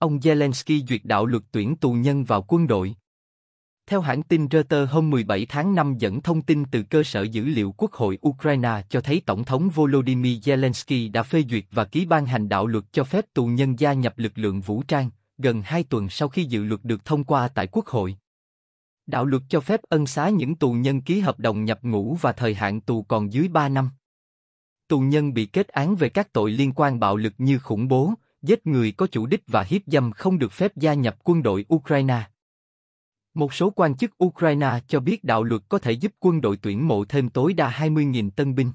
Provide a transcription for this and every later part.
Ông Zelensky duyệt đạo luật tuyển tù nhân vào quân đội. Theo hãng tin Reuters hôm 17 tháng 5 dẫn thông tin từ cơ sở dữ liệu Quốc hội Ukraine cho thấy Tổng thống Volodymyr Zelensky đã phê duyệt và ký ban hành đạo luật cho phép tù nhân gia nhập lực lượng vũ trang, gần hai tuần sau khi dự luật được thông qua tại Quốc hội. Đạo luật cho phép ân xá những tù nhân ký hợp đồng nhập ngũ và thời hạn tù còn dưới 3 năm. Tù nhân bị kết án về các tội liên quan bạo lực như khủng bố, giết người có chủ đích và hiếp dâm không được phép gia nhập quân đội Ukraine. Một số quan chức Ukraine cho biết đạo luật có thể giúp quân đội tuyển mộ thêm tối đa 20.000 tân binh.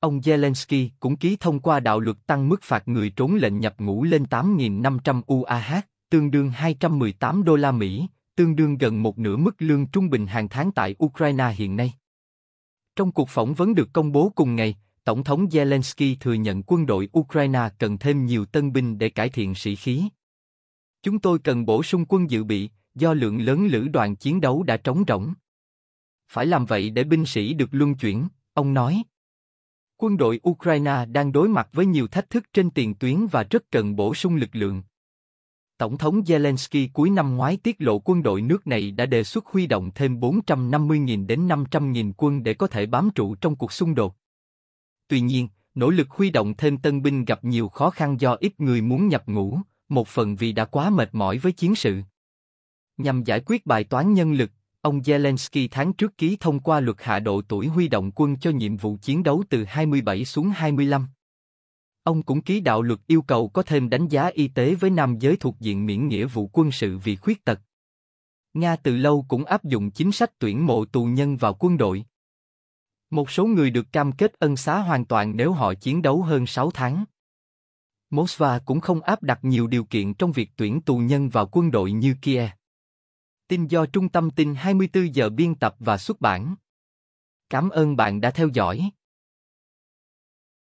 Ông Zelensky cũng ký thông qua đạo luật tăng mức phạt người trốn lệnh nhập ngũ lên 8.500 UAH, tương đương 218 đô la Mỹ, tương đương gần một nửa mức lương trung bình hàng tháng tại Ukraine hiện nay. Trong cuộc phỏng vấn được công bố cùng ngày, Tổng thống Zelensky thừa nhận quân đội Ukraine cần thêm nhiều tân binh để cải thiện sĩ khí. Chúng tôi cần bổ sung quân dự bị, do lượng lớn lữ đoàn chiến đấu đã trống rỗng. Phải làm vậy để binh sĩ được luân chuyển, ông nói. Quân đội Ukraine đang đối mặt với nhiều thách thức trên tiền tuyến và rất cần bổ sung lực lượng. Tổng thống Zelensky cuối năm ngoái tiết lộ quân đội nước này đã đề xuất huy động thêm 450.000 đến 500.000 quân để có thể bám trụ trong cuộc xung đột. Tuy nhiên, nỗ lực huy động thêm tân binh gặp nhiều khó khăn do ít người muốn nhập ngũ, một phần vì đã quá mệt mỏi với chiến sự. Nhằm giải quyết bài toán nhân lực, ông Zelensky tháng trước ký thông qua luật hạ độ tuổi huy động quân cho nhiệm vụ chiến đấu từ 27 xuống 25. Ông cũng ký đạo luật yêu cầu có thêm đánh giá y tế với nam giới thuộc diện miễn nghĩa vụ quân sự vì khuyết tật. Nga từ lâu cũng áp dụng chính sách tuyển mộ tù nhân vào quân đội. Một số người được cam kết ân xá hoàn toàn nếu họ chiến đấu hơn 6 tháng. Mosva cũng không áp đặt nhiều điều kiện trong việc tuyển tù nhân vào quân đội như kia. Tin do Trung tâm tin 24 giờ biên tập và xuất bản. Cảm ơn bạn đã theo dõi.